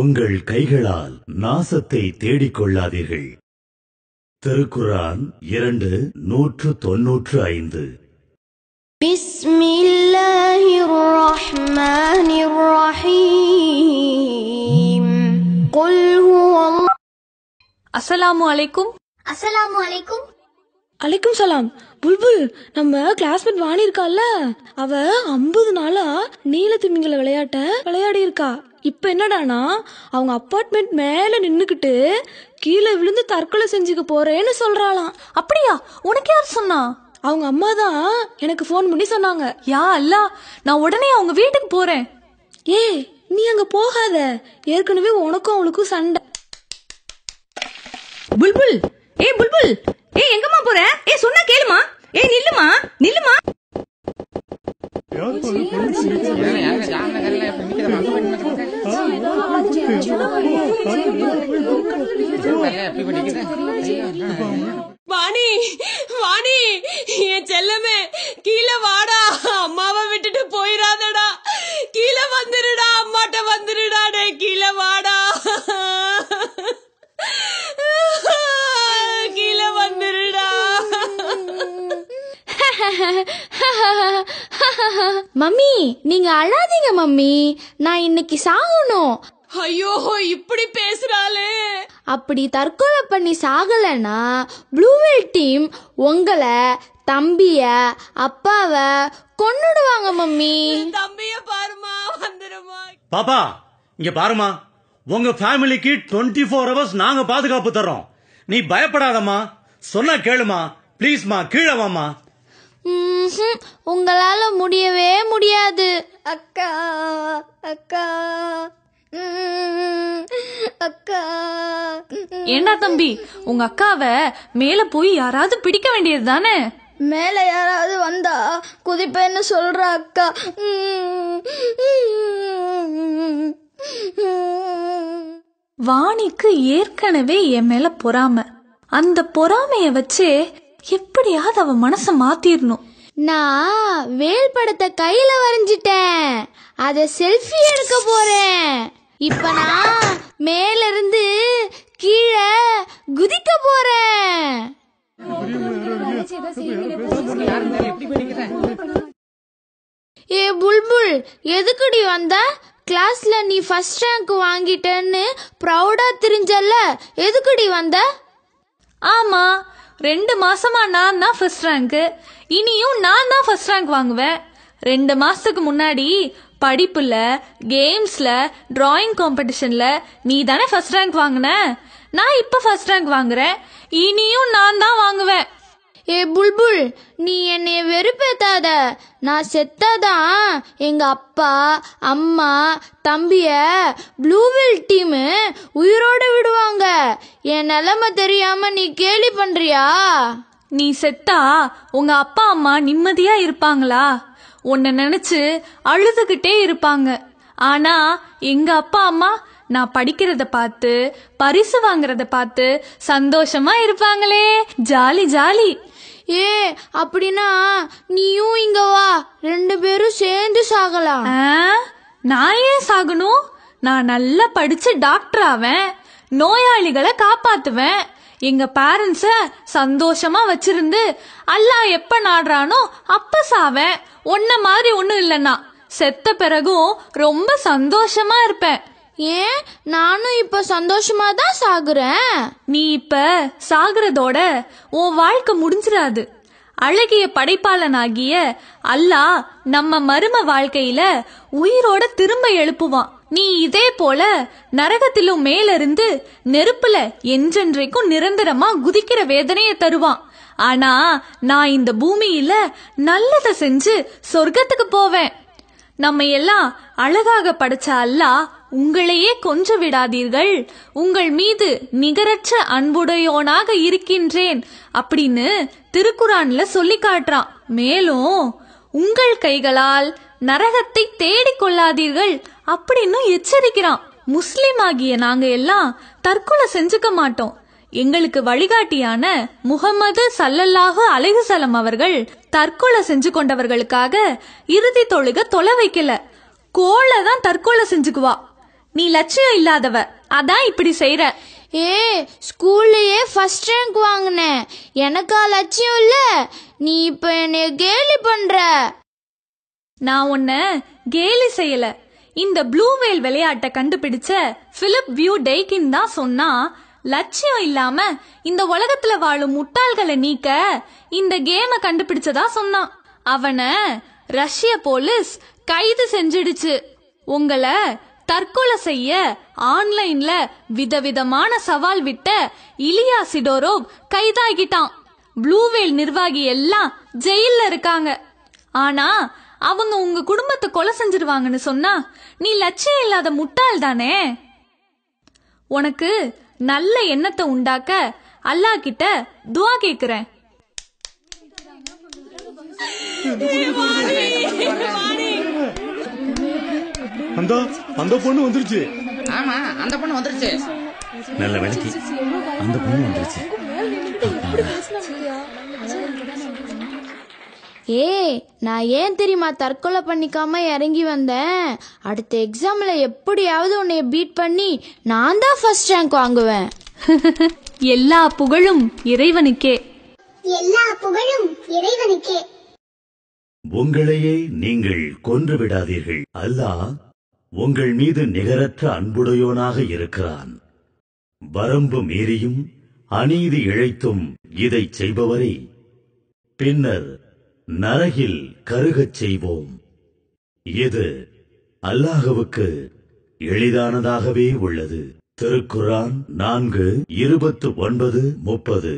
உங்கள் கைகளால் நாசத்தை தேடிக் கொள்ளாதீர்கள் திருக்குரான் இரண்டு நூற்று தொன்னூற்று ஐந்து அஸ்ஸலாமு அலைக்கும் அஸ்ஸலாமு அலைக்கும் அலைக்கும் சலாம் புல்புல் நம்ம கிளாஸ்மேட் வாணி இருக்கால அவ ஐம்பது நாளா நீல திமிங்கல விளையாட்ட விளையாடி இருக்கா இப்ப என்னடானா அவங்க அப்பார்ட்மெண்ட் மேல நின்னுக்கிட்டு கீழே விழுந்து தற்கொலை செஞ்சுக்க போறேன்னு சொல்றாளாம் அப்படியா உனக்கு யார் சொன்னா அவங்க அம்மா தான் எனக்கு ஃபோன் பண்ணி சொன்னாங்க யா அல்ல நான் உடனே அவங்க வீட்டுக்கு போறேன் ஏ நீ அங்க போகாத ஏற்கனவே உனக்கும் அவளுக்கும் சண்டை புல்புல் ஏ புல்புல் ஏய் எங்கம்மா போற ஏய் சொன்னா கேளுமா ஏய் நில்லுமா நில்லுமா வாணி வாணி என் செல்லமே மம்மி நீங்க அழாதீங்க மம்மி நான் இன்னைக்கு சாகணும் ஐயோ இப்படி பேசுறாளே அப்படி தற்கொலை பண்ணி சாகலைன்னா ப்ளூவேல் டீம் உங்களை தம்பிய அப்பாவ கொன்னுடுவாங்க மம்மி தம்பிய பாருமா வந்துருமா பாப்பா இங்க பாருமா உங்க ஃபேமிலிக்கு டுவெண்ட்டி ஃபோர் ஹவர்ஸ் நாங்க பாதுகாப்பு தரோம் நீ பயப்படாதம்மா சொன்னா கேளுமா ப்ளீஸ்மா கீழே வாமா உங்களால முடியவே முடியாது அக்கா அக்கா அக்கா என்ன தம்பி உங்க அக்காவ மேல போய் யாராவது பிடிக்க வேண்டியது தானே மேல யாராவது வந்தா குதிப்பேன்னு சொல்ற அக்கா வாணிக்கு ஏற்கனவே என் மேல பொறாம அந்த பொறாமைய வச்சு எப்படியாவது அவ மனச மாத்திரணும் நான் வேல் படத்தை கையில வரைஞ்சிட்டேன் அத செல்ஃபி எடுக்க போறேன் இப்ப நான் மேல இருந்து கீழே குதிக்க போறேன் ஏ புல்புல் எதுக்குடி வந்த கிளாஸ்ல நீ ஃபர்ஸ்ட் ரேங்க் வாங்கிட்டேன்னு ப்ரௌடா தெரிஞ்சல்ல எதுக்குடி வந்த ஆமா ரெண்டு மாசமா நான் தான் ஃபர்ஸ்ட் ரேங்க்கு இனியும் நான் தான் ஃபர்ஸ்ட் ரேங்க் வாங்குவேன் ரெண்டு மாசத்துக்கு முன்னாடி படிப்புல கேம்ஸ்ல டிராயிங் காம்படிஷன்ல நீ தானே ஃபர்ஸ்ட் ரேங்க் வாங்கின நான் இப்போ ஃபர்ஸ்ட் ரேங்க் வாங்குறேன் இனியும் நான் தான் வாங்குவேன் ஏ புல்புல் நீ என்னை வெறுப்பேத்தாத நான் செத்தாதான் எங்க அப்பா அம்மா தம்பிய ப்ளூவில் டீமு உயிரோடு விடுவாங்க என் நிலைமை தெரியாம நீ கேலி பண்றியா நீ செத்தா உங்க அப்பா அம்மா நிம்மதியா இருப்பாங்களா உன்னை நினைச்சு அழுதுகிட்டே இருப்பாங்க ஆனா எங்க அப்பா அம்மா நான் படிக்கிறத பார்த்து பரிசு வாங்குறத பார்த்து சந்தோஷமா இருப்பாங்களே ஜாலி ஜாலி ஏ அப்படின்னா நீயும் இங்க வா ரெண்டு பேரும் சேர்ந்து சாகலாம் நான் ஏன் சாகணும் நான் நல்லா படிச்சு டாக்டர் ஆவேன் நோயாளிகளை காப்பாத்துவேன் எங்க பேரண்ட்ஸ சந்தோஷமா வச்சிருந்து அல்லாஹ் எப்ப நாடுறானோ அப்ப சாவேன் ஒன்ன மாதிரி ஒண்ணு இல்லைன்னா செத்த பிறகும் ரொம்ப சந்தோஷமா இருப்பேன் ஏன் நானும் இப்ப சந்தோஷமா தான் சாகுறேன் நீ இப்ப சாகுறதோட உன் வாழ்க்கை முடிஞ்சிடாது அழகிய படைப்பாளனாகிய அல்லாஹ் நம்ம மரும வாழ்க்கையில உயிரோட திரும்ப எழுப்புவான் நீ இதே போல நரகத்திலும் மேலிருந்து நெருப்புல என்றென்றைக்கும் நிரந்தரமா குதிக்கிற வேதனையை தருவான் ஆனா நான் இந்த பூமியில நல்லதை செஞ்சு சொர்க்கத்துக்கு போவேன் நம்ம எல்லாம் அழகாக படைச்ச அல்லாஹ் உங்களையே கொன்று விடாதீர்கள் உங்கள் மீது நிகரற்ற அன்புடையோனாக இருக்கின்றேன் அப்படின்னு திருக்குறான்ல சொல்லி காட்டுறான் மேலும் உங்கள் கைகளால் நரகத்தை தேடிக் கொள்ளாதீர்கள் அப்படின்னு எச்சரிக்கிறான் முஸ்லிம் ஆகிய நாங்க எல்லாம் தற்கொலை செஞ்சுக்க மாட்டோம் எங்களுக்கு வழிகாட்டியான முகமது சல்லல்லாஹு அலைகுசலம் அவர்கள் தற்கொலை செஞ்சு கொண்டவர்களுக்காக இறுதி தொழுக தொலை வைக்கல கோலை தான் தற்கொலை செஞ்சுக்குவா நீ லட்சியம் இல்லாதவ அதான் இப்படி செய்யற ஏ ஸ்கூல்லையே ஃபர்ஸ்ட் ரேங்க் வாங்கினேன் எனக்கா லட்சியம் இல்ல நீ இப்ப என்னைய கேலி பண்ற நான் உன்ன கேலி செய்யல இந்த ப்ளூ வேல் விளையாட்டை கண்டுபிடிச்ச பிலிப் வியூ டெய்கின் தான் சொன்னா லட்சியம் இல்லாம இந்த உலகத்துல வாழும் முட்டாள்களை நீக்க இந்த கேமை கண்டுபிடிச்சதா சொன்னான் அவனை ரஷ்ய போலீஸ் கைது செஞ்சிடுச்சு உங்களை தற்கொலை செய்ய ஆன்லைன்ல விதவிதமான சவால் விட்ட இலியா சிடோரோவ் கைதாகிட்டான் ப்ளூவேல் நிர்வாகி எல்லாம் ஜெயில இருக்காங்க ஆனா அவங்க உங்க குடும்பத்தை கொலை செஞ்சிருவாங்கன்னு சொன்னா நீ லட்சியம் இல்லாத முட்டாள் தானே உனக்கு நல்ல எண்ணத்தை உண்டாக்க அல்லா கிட்ட துவா கேக்குறேன் அந்த அந்த பொண்ணு வந்துருச்சு ஆமா அந்த பொண்ணு வந்துருச்சு நல்ல விளக்கி அந்த பொண்ணு வந்துருச்சு ஏ நான் ஏன் தெரியுமா தற்கொலை பண்ணிக்காம இறங்கி வந்தேன் அடுத்த எக்ஸாம்ல எப்படியாவது உன்னைய பீட் பண்ணி நான் தான் ஃபர்ஸ்ட் ரேங்க் வாங்குவேன் எல்லா புகழும் இறைவனுக்கே எல்லா புகழும் இறைவனுக்கே உங்களையே நீங்கள் கொன்று விடாதீர்கள் அல்லாஹ் உங்கள் மீது நிகரற்ற அன்புடையோனாக இருக்கிறான் வரம்பு மீறியும் அநீதி இழைத்தும் இதைச் செய்பவரை பின்னர் நரகில் கருகச் செய்வோம் இது அல்லாஹவுக்கு எளிதானதாகவே உள்ளது திருக்குரான் நான்கு இருபத்து ஒன்பது முப்பது